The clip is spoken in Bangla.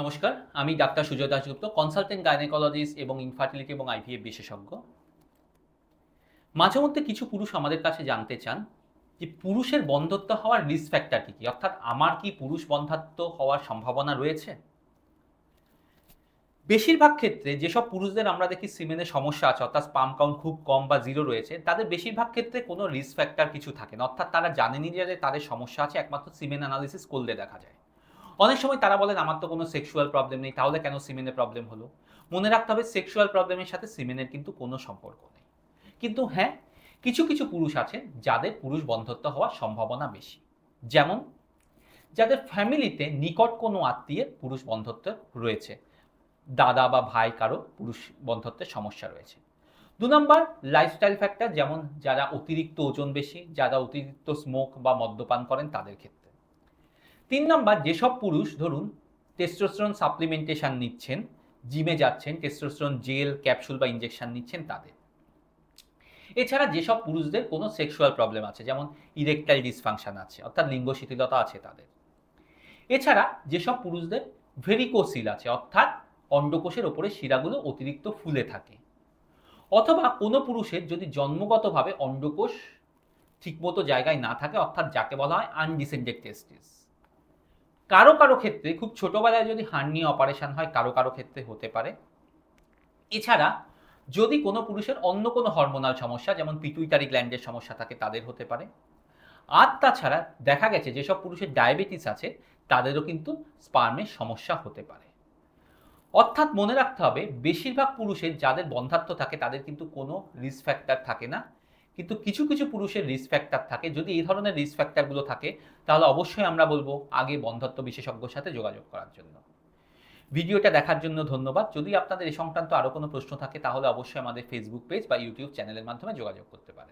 নমস্কার আমি doctor Sujoy Dasgupta consultant gynaecologist এবং ইনফার্টিলিটি এবং আইভিএফ বিশেষজ্ঞ মাঝে মধ্যে কিছু পুরুষ আমাদের কাছে জানতে চান যে পুরুষের বন্ধত্ব হওয়ার রিস্ক ফ্যাক্টরটি কি অর্থাৎ আমার কি পুরুষ বন্ধাত্ব হওয়ার সম্ভাবনা রয়েছে বেশিরভাগ ক্ষেত্রে যেসব পুরুষদের আমরা দেখি সিমেনের সমস্যা আছে অর্থাৎ পাম্প কাউন্ট খুব কম বা জিরো রয়েছে তাদের বেশিরভাগ ক্ষেত্রে কোনো রিস্ক ফ্যাক্টর কিছু থাকে না অর্থাৎ তারা জানেনি যে তাদের সমস্যা আছে একমাত্র সিমেন অ্যানালিসিস করলে দেখা যায় অনেক সময় তারা বলেন আমার তো কোনো সেক্সুয়াল প্রবলেম নেই তাহলে কেন সিমেনে প্রবলেম হলো মনে রাখতে হবে সেক্সুয়াল প্রবলেমের সাথে সিমেনের কিন্তু কোনো সম্পর্ক নেই কিন্তু হ্যাঁ কিছু কিছু পুরুষ আছেন যাদের পুরুষ বন্ধত্ব হওয়ার সম্ভাবনা বেশি যেমন যাদের ফ্যামিলিতে নিকট কোনো আত্মীয়ের পুরুষ বন্ধত্ব রয়েছে দাদা বা ভাই কারো পুরুষ বন্ধত্বের সমস্যা রয়েছে দু নম্বর লাইফস্টাইল ফ্যাক্টর যেমন যারা অতিরিক্ত ওজন বেশি যারা অতিরিক্ত স্মোক বা মদ্যপান করেন তাদের ক্ষেত্রে তিন নম্বর যেসব পুরুষ ধরুন টেস্টোস্ট্রন সাপ্লিমেন্টেশন নিচ্ছেন জিমে যাচ্ছেন টেস্টোস্ট্রন জেল ক্যাপসুল বা ইঞ্জেকশন নিচ্ছেন তাদের এছাড়া যেসব পুরুষদের কোনো সেক্সুয়াল প্রবলেম আছে যেমন ইরেকটাইল ডিসফাংশন আছে অর্থাৎ লিঙ্গ শিথিলতা আছে তাদের এছাড়া যেসব পুরুষদের ভেরিকোসিল আছে অর্থাৎ অন্ডকোষের ওপরে শিরাগুলো অতিরিক্ত ফুলে থাকে অথবা কোনো পুরুষের যদি জন্মগতভাবে অন্ডকোষ ঠিকমতো জায়গায় না থাকে অর্থাৎ যাকে বলা হয় আনডিসেন্ডেড টেস্টিস কারো কারো ক্ষেত্রে খুব ছোটবেলায় যদি হাড় অপারেশন হয় কারো কারো ক্ষেত্রে হতে পারে এছাড়া যদি কোনো পুরুষের অন্য কোনো হরমোনাল সমস্যা যেমন পিটুইটারি গ্ল্যান্ডের সমস্যা থাকে তাদের হতে পারে আর তাছাড়া দেখা গেছে যেসব পুরুষের ডায়াবেটিস আছে তাদেরও কিন্তু স্পার্মের সমস্যা হতে পারে অর্থাৎ মনে রাখতে হবে বেশিরভাগ পুরুষের যাদের বন্ধাত্ম থাকে তাদের কিন্তু কোনো রিস্ক ফ্যাক্টর থাকে না কিন্তু কিছু কিছু পুরুষের রিস্ক ফ্যাক্টর থাকে যদি এই ধরনের রিস্ক ফ্যাক্টরগুলো থাকে তাহলে অবশ্যই আমরা বলবো আগে বন্ধত্ব বিশেষজ্ঞর সাথে যোগাযোগ করার জন্য ভিডিওটা দেখার জন্য ধন্যবাদ যদি আপনাদের এই সংক্রান্ত আরও কোনো প্রশ্ন থাকে তাহলে অবশ্যই আমাদের ফেসবুক পেজ বা ইউটিউব চ্যানেলের মাধ্যমে যোগাযোগ করতে পারেন